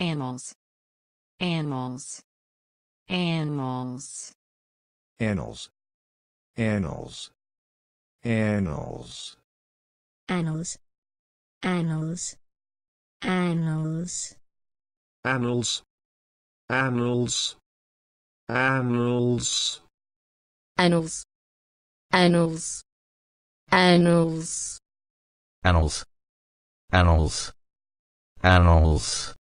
Animals. Animals. Animals. Annals. Annals. Annals. Annals. Annals. Annals. Annals. Annals. Annals. Annals. Annals. Annals. Annals. Annals. Annals.